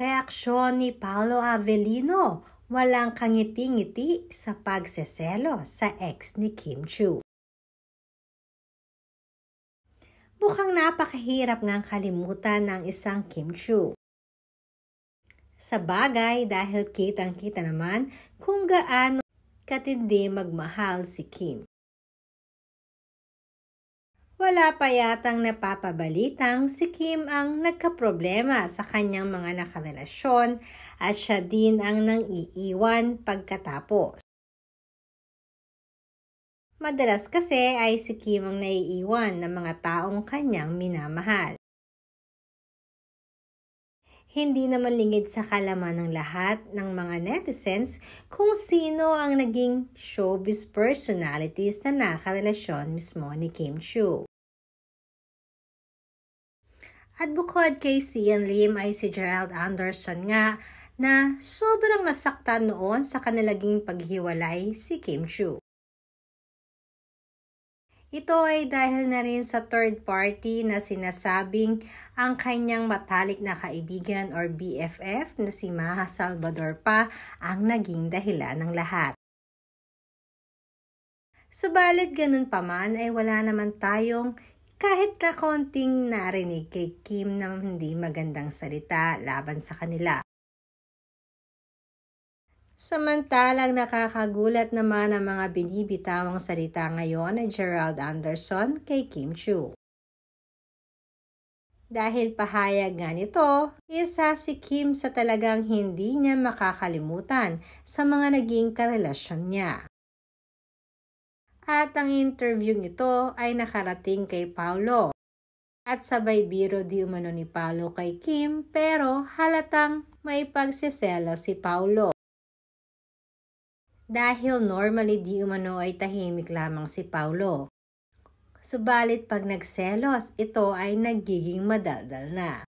Reaksyon ni Paolo Avellino, walang kangiti-ngiti sa pagseselo sa ex ni Kim Chu. Bukang napakahirap ngang kalimutan ng isang Kim Chu. Sa bagay dahil kitang-kita naman kung gaano katindi magmahal si Kim wala pa yatang napapabalitang si Kim ang nagkaproblema sa kanyang mga nakarelasyon at siya din ang nang-iiwan pagkatapos. Madalas kasi ay si Kim ang naiiwan ng mga taong kanyang minamahal. Hindi naman lingid sa kalaman ng lahat ng mga netizens kung sino ang naging showbiz personalities na nakarelasyon mismo ni Kim Chu. At bukod kay Sian Lim ay si Gerald Anderson nga na sobrang nasaktan noon sa kanilaging paghiwalay si Kim Chu. Ito ay dahil na rin sa third party na sinasabing ang kanyang matalik na kaibigan or BFF na si Maha Salvador pa ang naging dahilan ng lahat. Subalit ganun pa man ay wala naman tayong kahit ka konting narinig kay Kim ng hindi magandang salita laban sa kanila. Samantalang nakakagulat naman ang mga binibitawang salita ngayon ni Gerald Anderson kay Kim Chu. Dahil pahayag nga nito, isa si Kim sa talagang hindi niya makakalimutan sa mga naging karelasyon niya at ang interview nito ay nakarating kay Paolo. At sabay biro di umano ni Paolo kay Kim pero halatang may pagsiselo si Paolo. Dahil normally di umano ay tahimik lamang si Paolo. Subalit pag nagselos, ito ay nagiging madaldal na.